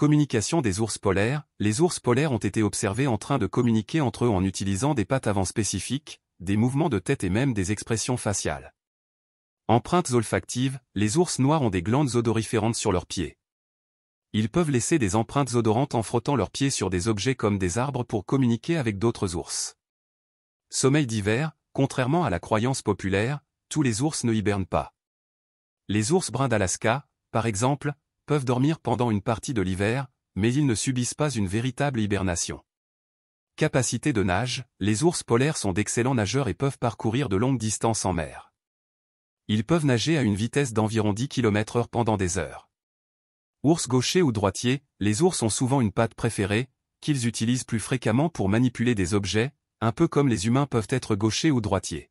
Communication des ours polaires, les ours polaires ont été observés en train de communiquer entre eux en utilisant des pattes avant spécifiques, des mouvements de tête et même des expressions faciales. Empreintes olfactives, les ours noirs ont des glandes odoriférantes sur leurs pieds. Ils peuvent laisser des empreintes odorantes en frottant leurs pieds sur des objets comme des arbres pour communiquer avec d'autres ours. Sommeil d'hiver, contrairement à la croyance populaire, tous les ours ne hibernent pas. Les ours bruns d'Alaska, par exemple, peuvent dormir pendant une partie de l'hiver, mais ils ne subissent pas une véritable hibernation. Capacité de nage, les ours polaires sont d'excellents nageurs et peuvent parcourir de longues distances en mer. Ils peuvent nager à une vitesse d'environ 10 km h pendant des heures. Ours gaucher ou droitier, les ours ont souvent une patte préférée, qu'ils utilisent plus fréquemment pour manipuler des objets, un peu comme les humains peuvent être gauchers ou droitiers.